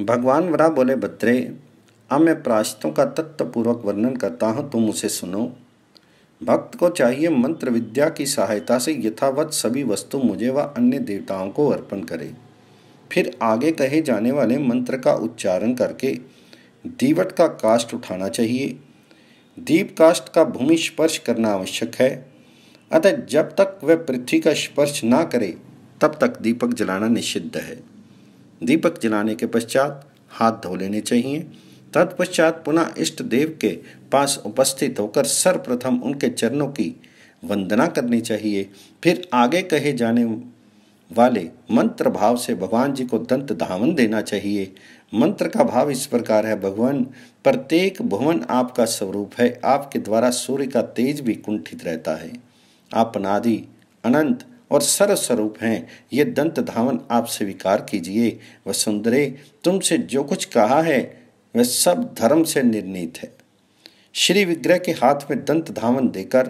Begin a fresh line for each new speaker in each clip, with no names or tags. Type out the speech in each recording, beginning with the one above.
भगवान वरा बोले बद्रे अब मैं प्राश्तों का तत्वपूर्वक वर्णन करता हूँ तुम उसे सुनो भक्त को चाहिए मंत्र विद्या की सहायता से यथावत सभी वस्तु मुझे व अन्य देवताओं को अर्पण करे फिर आगे कहे जाने वाले मंत्र का उच्चारण करके दीवट का काष्ट उठाना चाहिए दीप काष्ट का भूमि स्पर्श करना आवश्यक है अतः जब तक वह पृथ्वी का स्पर्श ना करे तब तक दीपक जलाना निषिद्ध है दीपक जलाने के पश्चात हाथ धो लेने चाहिए तत्पश्चात पुनः इष्ट देव के पास उपस्थित होकर सर्वप्रथम उनके चरणों की वंदना करनी चाहिए फिर आगे कहे जाने वाले मंत्र भाव से भगवान जी को दंत धावन देना चाहिए मंत्र का भाव इस प्रकार है भगवान प्रत्येक भुवन आपका स्वरूप है आपके द्वारा सूर्य का तेज भी कुंठित रहता है आप अनादि अनंत और सर्वस्वरूप हैं ये दंत धावन आप स्वीकार कीजिए सुंदरे तुमसे जो कुछ कहा है वह सब धर्म से निर्णीत है श्री विग्रह के हाथ में दंत धावन देकर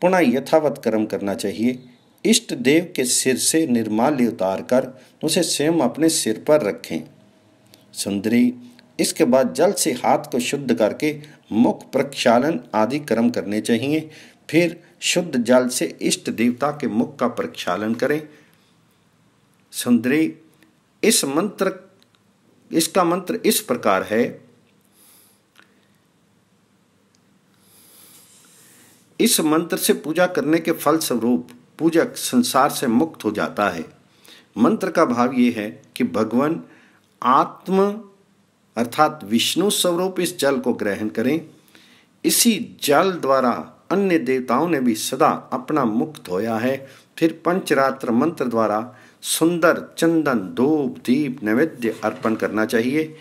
पुनः यथावत कर्म करना चाहिए इष्ट देव के सिर से निर्माल्य उतार कर उसे स्वयं अपने सिर पर रखें सुंदरी इसके बाद जल से हाथ को शुद्ध करके मुख प्रक्षालन आदि कर्म करने चाहिए फिर शुद्ध जल से इष्ट देवता के मुख का प्रक्षालन करें सुंदरी इस मंत्र इसका मंत्र इस प्रकार है इस मंत्र से पूजा करने के फल स्वरूप पूजक संसार से मुक्त हो जाता है मंत्र का भाव यह है कि भगवान आत्म अर्थात विष्णु स्वरूप इस जल को ग्रहण करें इसी जल द्वारा अन्य देवताओं ने भी सदा अपना मुख धोया है फिर पंचरात्र मंत्र द्वारा सुंदर चंदन धूप दीप नैवेद्य अर्पण करना चाहिए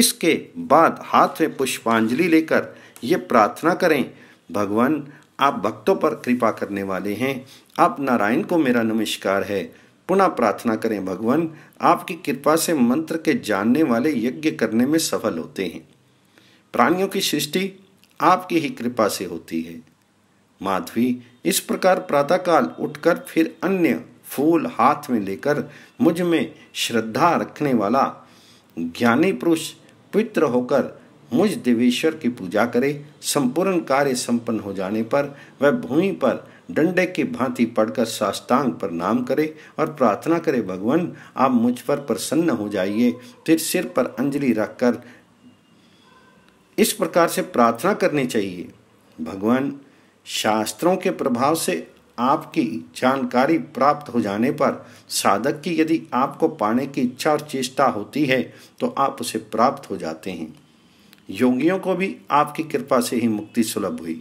इसके बाद हाथ में पुष्पांजलि लेकर ये प्रार्थना करें भगवान आप भक्तों पर कृपा करने वाले हैं आप नारायण को मेरा नमस्कार है पुनः प्रार्थना करें भगवान आपकी कृपा से मंत्र के जानने वाले यज्ञ करने में सफल होते हैं प्राणियों की सृष्टि आपकी ही कृपा से होती है माधवी इस प्रकार प्रातःकाल उठकर फिर अन्य फूल हाथ में लेकर मुझ में श्रद्धा रखने वाला ज्ञानी पुरुष पवित्र होकर मुझ देवेश्वर की पूजा करे संपूर्ण कार्य संपन्न हो जाने पर वह भूमि पर डंडे की भांति पड़कर साष्टांग पर नाम करे और प्रार्थना करे भगवान आप मुझ पर प्रसन्न हो जाइए फिर सिर पर अंजलि रखकर इस प्रकार से प्रार्थना करनी चाहिए भगवान शास्त्रों के प्रभाव से आपकी जानकारी प्राप्त हो जाने पर साधक की यदि आपको पाने की इच्छा और चेष्टा होती है तो आप उसे प्राप्त हो जाते हैं योगियों को भी आपकी कृपा से ही मुक्ति सुलभ हुई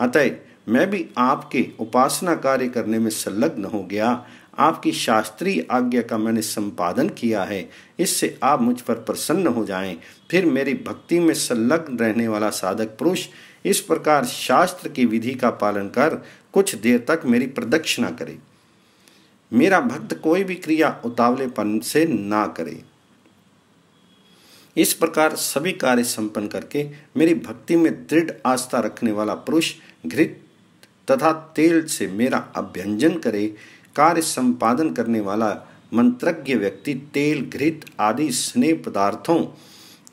अतः मैं भी आपके उपासना कार्य करने में संलग्न हो गया आपकी शास्त्रीय आज्ञा का मैंने संपादन किया है इससे आप मुझ पर प्रसन्न हो जाएं फिर मेरी भक्ति में संलग्न रहने वाला साधक पुरुष इस प्रकार शास्त्र की विधि का पालन कर कुछ देर तक मेरी प्रदक्षिणा करे मेरा भक्त कोई भी क्रिया उतावलेपन से ना करे इस प्रकार सभी कार्य संपन्न करके मेरी भक्ति में दृढ़ आस्था रखने वाला पुरुष घृत तथा तेल से मेरा अभ्यंजन करे कार्य संपादन करने वाला मंत्रज्ञ व्यक्ति तेल घृत आदि स्नेह पदार्थों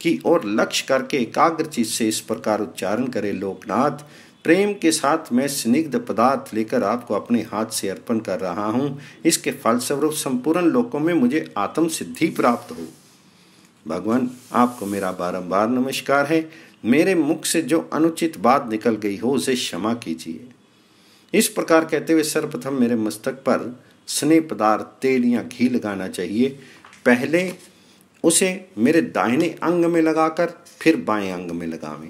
की ओर लक्ष्य करके एकाग्र चीज से इस प्रकार उच्चारण करे लोकनाथ प्रेम के साथ मैं स्निग्ध पदार्थ लेकर आपको अपने हाथ से अर्पण कर रहा हूँ इसके फलस्वरूप संपूर्ण लोकों में मुझे आत्म सिद्धि प्राप्त हो भगवान आपको मेरा बारंबार नमस्कार है मेरे मुख से जो अनुचित बात निकल गई हो उसे क्षमा कीजिए इस प्रकार कहते हुए सर्वप्रथम मेरे मस्तक पर स्नेह पदार्थ तेल या घी लगाना चाहिए पहले उसे मेरे दाहिने अंग में लगाकर फिर बाएं अंग में लगावें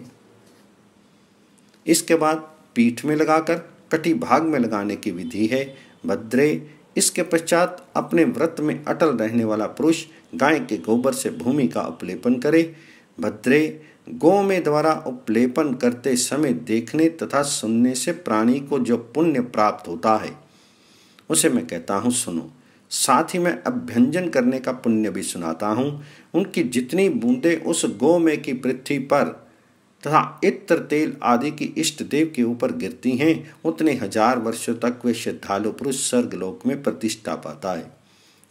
इसके बाद पीठ में लगाकर कटी भाग में लगाने की विधि है भद्रे इसके पश्चात अपने व्रत में अटल रहने वाला पुरुष गाय के गोबर से भूमि का अपलेपन करे भद्रे में द्वारा उपलेपन करते समय देखने तथा सुनने से प्राणी को जो पुण्य प्राप्त होता है उसे मैं कहता हूँ सुनो साथ ही मैं अभ्यंजन करने का पुण्य भी सुनाता हूँ उनकी जितनी बूंदें उस में की पृथ्वी पर तथा इत्र तेल आदि की इष्ट देव के ऊपर गिरती हैं उतने हजार वर्षों तक वे श्रद्धालु पुरुष स्वर्गलोक में प्रतिष्ठा पाता है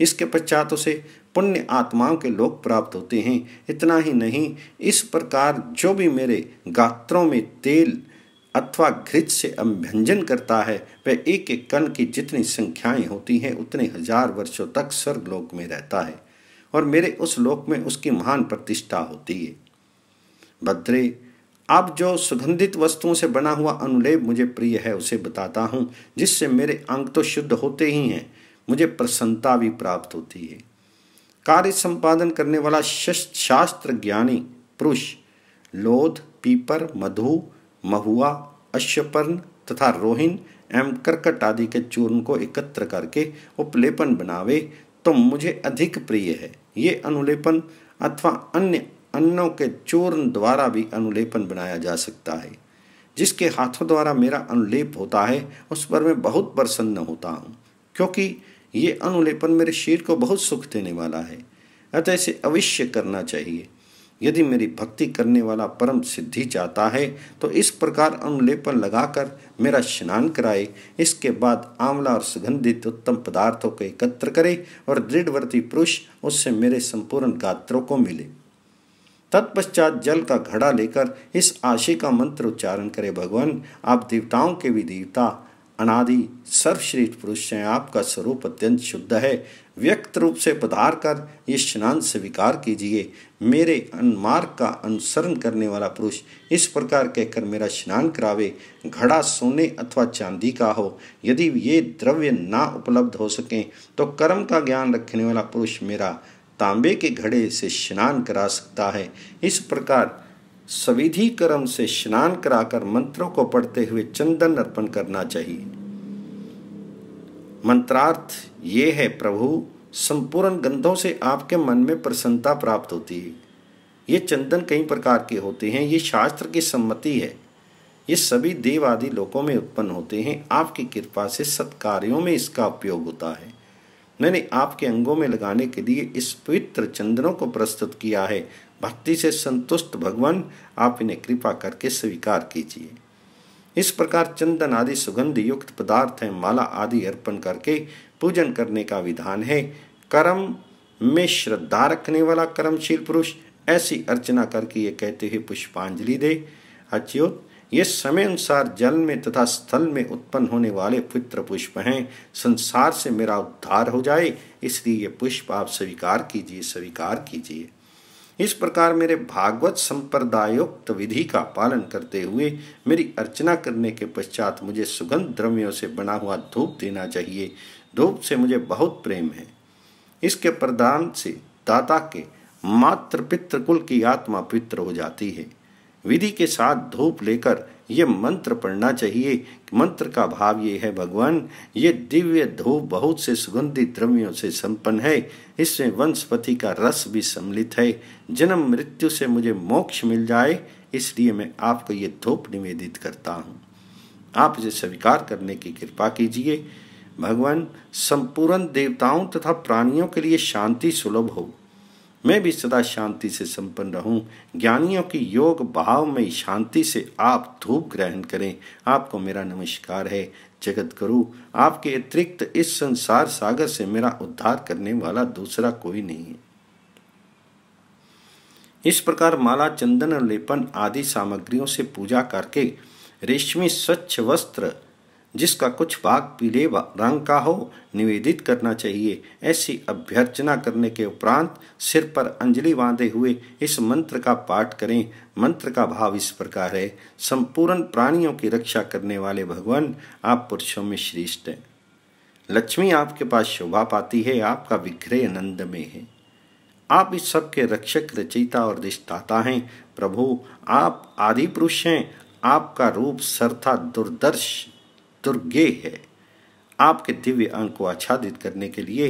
इसके पश्चात उसे पुण्य आत्माओं के लोक प्राप्त होते हैं इतना ही नहीं इस प्रकार जो भी मेरे गात्रों में तेल अथवा घृत से अभ्यंजन करता है वह एक एक कण की जितनी संख्याएं होती हैं उतने हजार वर्षों तक स्वर्गलोक में रहता है और मेरे उस लोक में उसकी महान प्रतिष्ठा होती है भद्रे अब जो सुगंधित वस्तुओं से बना हुआ अनुलेप मुझे प्रिय है उसे बताता हूँ जिससे मेरे अंग तो शुद्ध होते ही हैं मुझे प्रसन्नता भी प्राप्त होती है कार्य संपादन करने वाला शास्त्र ज्ञानी पुरुष लोध पीपर मधु महुआ अश्वपर्ण तथा रोहिण एवं कर्कट आदि के चूर्ण को एकत्र करके उपलेपन बनावे तो मुझे अधिक प्रिय है ये अनुलेपन अथवा अन्य अन्नों के चूर्ण द्वारा भी अनुलेपन बनाया जा सकता है जिसके हाथों द्वारा मेरा अनुलेप होता है उस पर मैं बहुत प्रसन्न होता हूँ क्योंकि ये अनुलेपन मेरे शरीर को बहुत सुख देने वाला है अतः इसे अवश्य करना चाहिए यदि मेरी भक्ति करने वाला परम सिद्धि चाहता है तो इस प्रकार अनुलेपन लगाकर मेरा स्नान कराए इसके बाद आंवला और सुगंधित उत्तम पदार्थों को एकत्र करे और दृढ़वर्ती पुरुष उससे मेरे संपूर्ण गात्रों को मिले तत्पश्चात जल का घड़ा लेकर इस आशी का मंत्र उच्चारण करे भगवान आप देवताओं के भी देवता अनादि सर्वश्रेष्ठ पुरुष हैं आपका स्वरूप अत्यंत शुद्ध है व्यक्त रूप से पधार कर ये स्नान स्वीकार कीजिए मेरे अनमार्ग का अनुसरण करने वाला पुरुष इस प्रकार कहकर मेरा स्नान करावे घड़ा सोने अथवा चांदी का हो यदि ये द्रव्य ना उपलब्ध हो सकें तो कर्म का ज्ञान रखने वाला पुरुष मेरा तांबे के घड़े से स्नान करा सकता है इस प्रकार सविधि कर्म से स्नान कराकर मंत्रों को पढ़ते हुए चंदन अर्पण करना चाहिए मंत्रार्थ ये है प्रभु संपूर्ण गंधों से आपके मन में प्रसन्नता प्राप्त होती है ये चंदन कई प्रकार के होते हैं ये शास्त्र की सम्मति है ये सभी देव आदि लोकों में उत्पन्न होते हैं आपकी कृपा से सत्कार्यों में इसका उपयोग होता है मैंने आपके अंगों में लगाने के लिए इस पवित्र चंदनों को प्रस्तुत किया है भक्ति से संतुष्ट भगवान आप इन्हें कृपा करके स्वीकार कीजिए इस प्रकार चंदन आदि सुगंध युक्त पदार्थ माला आदि अर्पण करके पूजन करने का विधान है कर्म में श्रद्धा रखने वाला कर्मशील पुरुष ऐसी अर्चना करके ये कहते हुए पुष्पांजलि दे अच्युत ये समय अनुसार जल में तथा स्थल में उत्पन्न होने वाले पुत्र पुष्प हैं संसार से मेरा उद्धार हो जाए इसलिए ये पुष्प आप स्वीकार कीजिए स्वीकार कीजिए इस प्रकार मेरे भागवत संप्रदायोक्त विधि का पालन करते हुए मेरी अर्चना करने के पश्चात मुझे सुगंध द्रव्यों से बना हुआ धूप देना चाहिए धूप से मुझे बहुत प्रेम है इसके प्रदान से दाता के मात्र पितृकुल की आत्मा पवित्र हो जाती है विधि के साथ धूप लेकर ये मंत्र पढ़ना चाहिए मंत्र का भाव ये है भगवान ये दिव्य धूप बहुत से सुगंधित द्रव्यों से संपन्न है इसमें वंशपति का रस भी सम्मिलित है जन्म मृत्यु से मुझे मोक्ष मिल जाए इसलिए मैं आपको ये धूप निवेदित करता हूँ आप इसे स्वीकार करने की कृपा कीजिए भगवान संपूर्ण देवताओं तथा प्राणियों के लिए शांति सुलभ हो मैं भी सदा शांति से संपन्न रहूं ज्ञानियों की योग भाव में शांति से आप धूप ग्रहण करें आपको मेरा नमस्कार है जगत गुरु आपके अतिरिक्त इस संसार सागर से मेरा उद्धार करने वाला दूसरा कोई नहीं है इस प्रकार माला चंदन और लेपन आदि सामग्रियों से पूजा करके रेशमी स्वच्छ वस्त्र जिसका कुछ भाग पीले रंग का हो निवेदित करना चाहिए ऐसी अभ्यर्चना करने के उपरांत सिर पर अंजलि बांधे हुए इस मंत्र का पाठ करें मंत्र का भाव इस प्रकार है संपूर्ण प्राणियों की रक्षा करने वाले भगवान आप पुरुषों में श्रेष्ठ हैं लक्ष्मी आपके पास शोभा पाती है आपका विग्रह आनंद में है आप इस सबके रक्षक रचयिता और दिष्टाता हैं प्रभु आप आदि पुरुष हैं आपका रूप सरथा दुर्दर्श दुर्गे है आपके दिव्य अंग को आच्छादित करने के लिए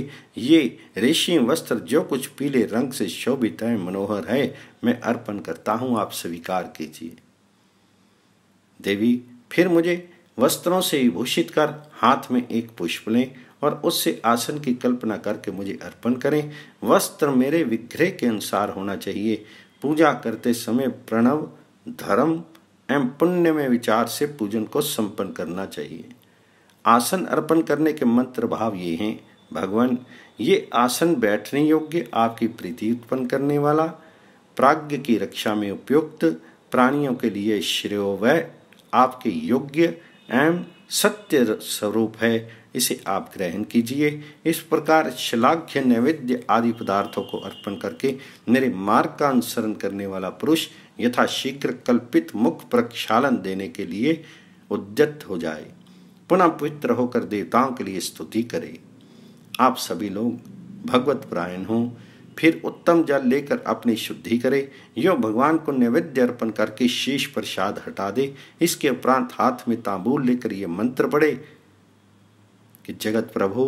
ये रेशमी वस्त्र जो कुछ पीले रंग से शोभित है मनोहर है मैं अर्पण करता हूं आप स्वीकार कीजिए देवी फिर मुझे वस्त्रों से विभूषित कर हाथ में एक पुष्प लें और उससे आसन की कल्पना करके मुझे अर्पण करें वस्त्र मेरे विग्रह के अनुसार होना चाहिए पूजा करते समय प्रणव धर्म एवं पुण्य में विचार से पूजन को संपन्न करना चाहिए आसन अर्पण करने के मंत्र भाव ये हैं भगवान ये आसन बैठने योग्य आपकी प्रीति उत्पन्न करने वाला प्राग्ञ की रक्षा में उपयुक्त प्राणियों के लिए श्रेय व आपके योग्य एवं सत्य स्वरूप है इसे आप ग्रहण कीजिए इस प्रकार शलाघ्य नैवेद्य आदि पदार्थों को अर्पण करके मेरे मार्ग का अनुसरण करने वाला पुरुष यथाशीघ्र कल्पित मुख प्रक्षालन देने के लिए उद्यत हो जाए पुनः पवित्र होकर देवताओं के लिए स्तुति करे आप सभी लोग भगवत प्रायण हो फिर उत्तम जल लेकर अपनी शुद्धि करे यो भगवान को नैवेद्य अर्पण करके शीष प्रसाद हटा दे इसके उपरांत हाथ में तांबूल लेकर ये मंत्र पढ़े कि जगत प्रभु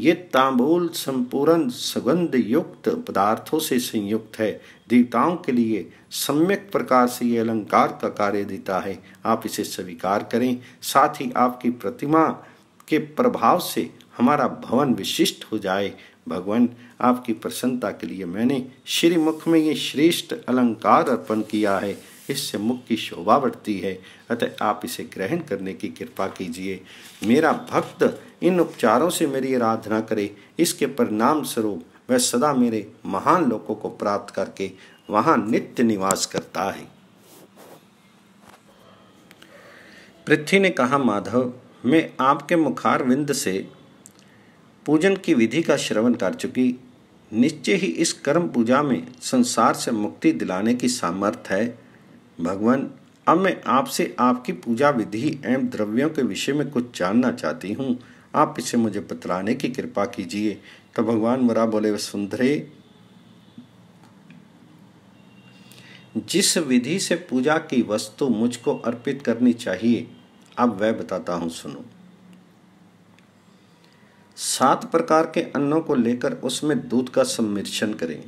ये तांबूल संपूर्ण सुगंध युक्त पदार्थों से संयुक्त है देवताओं के लिए सम्यक प्रकार से ये अलंकार का कार्य देता है आप इसे स्वीकार करें साथ ही आपकी प्रतिमा के प्रभाव से हमारा भवन विशिष्ट हो जाए भगवान आपकी प्रसन्नता के लिए मैंने श्रीमुख में ये श्रेष्ठ अलंकार अर्पण किया है इससे मुख की शोभा बढ़ती है अतः आप इसे ग्रहण करने की कृपा कीजिए मेरा भक्त इन उपचारों से मेरी आराधना करे इसके परिणाम स्वरूप वह सदा मेरे महान लोगों को प्राप्त करके वहाँ नित्य निवास करता है पृथ्वी ने कहा माधव मैं आपके मुखार विंद से पूजन की विधि का श्रवण कर चुकी निश्चय ही इस कर्म पूजा में संसार से मुक्ति दिलाने की सामर्थ्य है भगवान अब मैं आपसे आपकी पूजा विधि एवं द्रव्यों के विषय में कुछ जानना चाहती हूँ आप इसे मुझे बतलाने की कृपा कीजिए तो भगवान मुरा बोले वसुंधरे जिस विधि से पूजा की वस्तु मुझको अर्पित करनी चाहिए अब वह बताता हूं सुनो सात प्रकार के अन्नों को लेकर उसमें दूध का सम्मिश्रण करें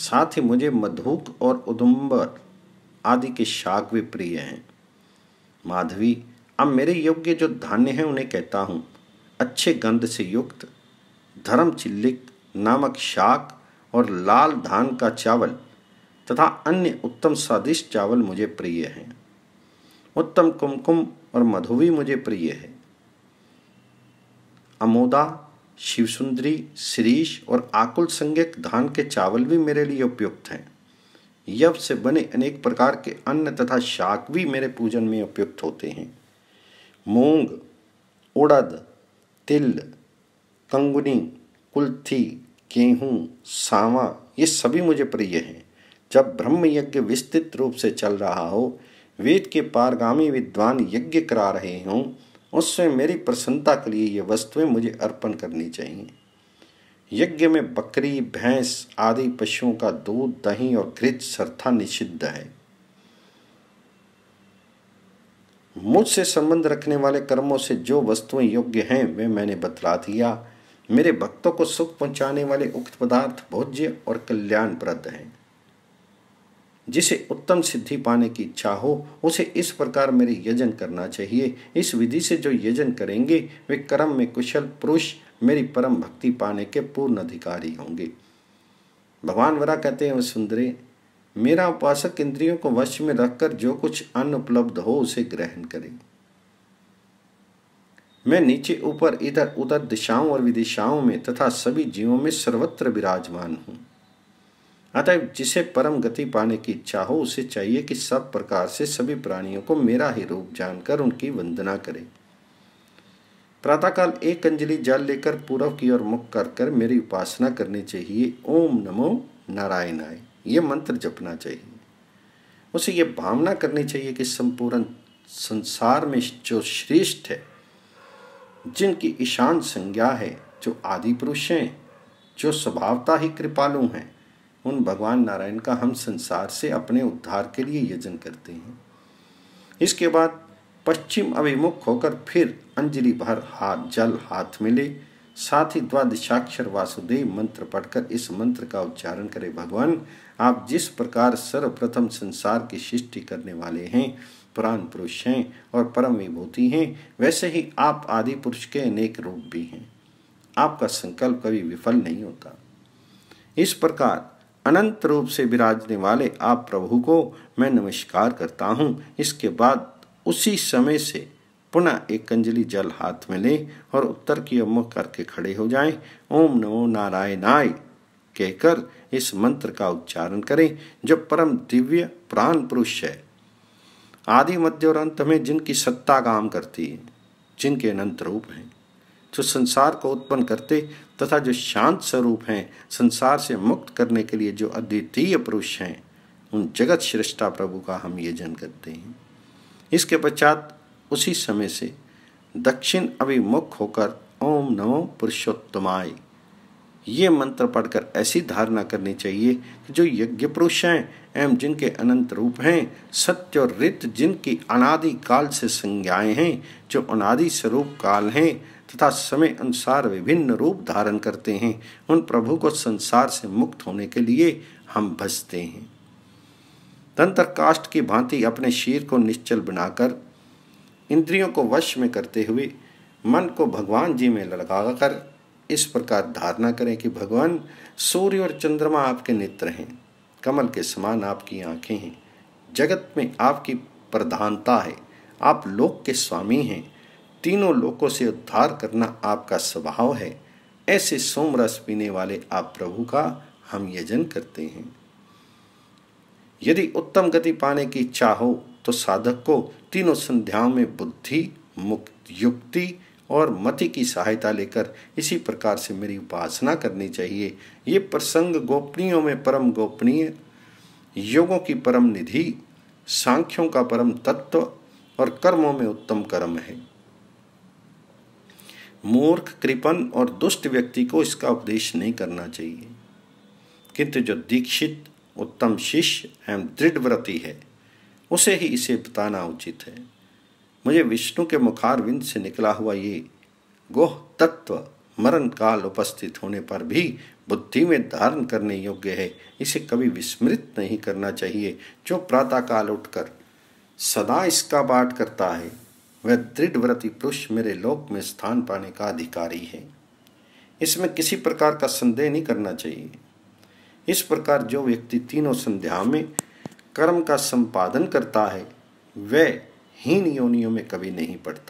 साथ ही मुझे मधुक और उदुम्बर आदि के शाक भी प्रिय हैं माधवी अब मेरे योग्य जो धान्य हैं उन्हें कहता हूँ अच्छे गंध से युक्त धर्म चिल्लिक नामक शाक और लाल धान का चावल तथा अन्य उत्तम स्वादिष्ट चावल मुझे प्रिय हैं उत्तम कुमकुम और मधु भी मुझे प्रिय है अमोदा शिवसुंदरी श्रीश और आकुल संज्ञक धान के चावल भी मेरे लिए उपयुक्त हैं यव से बने अनेक प्रकार के अन्न तथा शाक भी मेरे पूजन में उपयुक्त होते हैं मूंग उड़द तिल कंगनी कुल्थी गेहूँ सावा ये सभी मुझे प्रिय हैं जब ब्रह्म यज्ञ विस्तृत रूप से चल रहा हो वेद के पारगामी विद्वान यज्ञ करा रहे हों उससे मेरी प्रसन्नता के लिए ये वस्तुएं मुझे अर्पण करनी चाहिए यज्ञ में बकरी भैंस आदि पशुओं का दूध दही और घृत सर्था निषिद्ध है मुझसे संबंध रखने वाले कर्मों से जो वस्तुएं योग्य हैं वे मैंने बतला दिया मेरे भक्तों को सुख पहुंचाने वाले उक्त पदार्थ भोज्य और कल्याणप्रद हैं जिसे उत्तम सिद्धि पाने की इच्छा हो उसे इस प्रकार मेरे यजन करना चाहिए इस विधि से जो यजन करेंगे वे कर्म में कुशल पुरुष मेरी परम भक्ति पाने के पूर्ण अधिकारी होंगे भगवान वरा कहते हैं सुंदरी मेरा उपासक इंद्रियों को वश में रखकर जो कुछ अन्न उपलब्ध हो उसे ग्रहण करे मैं नीचे ऊपर इधर उधर दिशाओं और विदिशाओं में तथा सभी जीवों में सर्वत्र विराजमान हूं अतः जिसे परम गति पाने की इच्छा हो उसे चाहिए कि सब प्रकार से सभी प्राणियों को मेरा ही रूप जानकर उनकी वंदना करें प्रातःकाल एक अंजलि जल लेकर पूर्व की ओर मुख कर कर मेरी उपासना करनी चाहिए ओम नमो नारायणाय ये मंत्र जपना चाहिए उसे ये भावना करनी चाहिए कि संपूर्ण संसार में जो श्रेष्ठ है जिनकी ईशान संज्ञा है जो आदि पुरुष हैं जो स्वभावता ही कृपालु हैं उन भगवान नारायण का हम संसार से अपने उद्धार के लिए यजन करते हैं इसके बाद पश्चिम अभिमुख होकर फिर अंजलि भर हाथ जल हाथ मिले साथ ही द्वादशाक्षर वासुदेव मंत्र पढ़कर इस मंत्र का उच्चारण करें भगवान आप जिस प्रकार सर्वप्रथम संसार की सृष्टि करने वाले हैं प्राण पुरुष हैं और परम विभूति हैं वैसे ही आप आदि पुरुष के अनेक रूप भी हैं आपका संकल्प कभी विफल नहीं होता इस प्रकार अनंत रूप से विराजने वाले आप प्रभु को मैं नमस्कार करता हूँ इसके बाद उसी समय से पुनः एक कंजलि जल हाथ में लें और उत्तर की ओर मुख करके खड़े हो जाएं ओम नमो नारायणाय कहकर इस मंत्र का उच्चारण करें जो परम दिव्य प्राण पुरुष है आदि मध्य और अंत में जिनकी सत्ता काम करती है जिनके अनंत रूप हैं जो संसार को उत्पन्न करते तथा जो शांत स्वरूप हैं संसार से मुक्त करने के लिए जो अद्वितीय पुरुष हैं उन जगत श्रेष्ठा प्रभु का हम ये जन करते हैं इसके पश्चात उसी समय से दक्षिण अभिमुख होकर ओम नमो पुरुषोत्तमाय ये मंत्र पढ़कर ऐसी धारणा करनी चाहिए कि जो यज्ञ पुरुष हैं एवं जिनके अनंत रूप हैं सत्य और रित जिनकी अनादि काल से संज्ञाएं हैं जो अनादि स्वरूप काल हैं तथा समय अनुसार विभिन्न रूप धारण करते हैं उन प्रभु को संसार से मुक्त होने के लिए हम भजते हैं दंतर काष्ट की भांति अपने शीर को निश्चल बनाकर इंद्रियों को वश में करते हुए मन को भगवान जी में लड़का इस प्रकार धारणा करें कि भगवान सूर्य और चंद्रमा आपके नेत्र हैं कमल के समान आपकी आंखें हैं जगत में आपकी प्रधानता है आप लोक के स्वामी हैं तीनों लोकों से उद्धार करना आपका स्वभाव है ऐसे सोमरस पीने वाले आप प्रभु का हम यजन करते हैं यदि उत्तम गति पाने की इच्छा हो तो साधक को तीनों संध्याओं में बुद्धि मुक्त युक्ति और मति की सहायता लेकर इसी प्रकार से मेरी उपासना करनी चाहिए ये प्रसंग गोपनीयों में परम गोपनीय योगों की परम निधि सांख्यों का परम तत्व और कर्मों में उत्तम कर्म है मूर्ख कृपण और दुष्ट व्यक्ति को इसका उपदेश नहीं करना चाहिए किंतु जो दीक्षित उत्तम शिष्य एवं दृढ़ व्रती है उसे ही इसे बताना उचित है मुझे विष्णु के मुखारविंद से निकला हुआ ये गोह तत्व मरण काल उपस्थित होने पर भी बुद्धि में धारण करने योग्य है इसे कभी विस्मृत नहीं करना चाहिए जो प्रातःकाल उठकर सदा इसका पाठ करता है वह दृढ़ व्रति पुरुष मेरे लोक में स्थान पाने का अधिकारी है इसमें किसी प्रकार का संदेह नहीं करना चाहिए इस प्रकार जो व्यक्ति तीनों संध्या में कर्म का संपादन करता है वह हीन योनियों में कभी नहीं पड़ता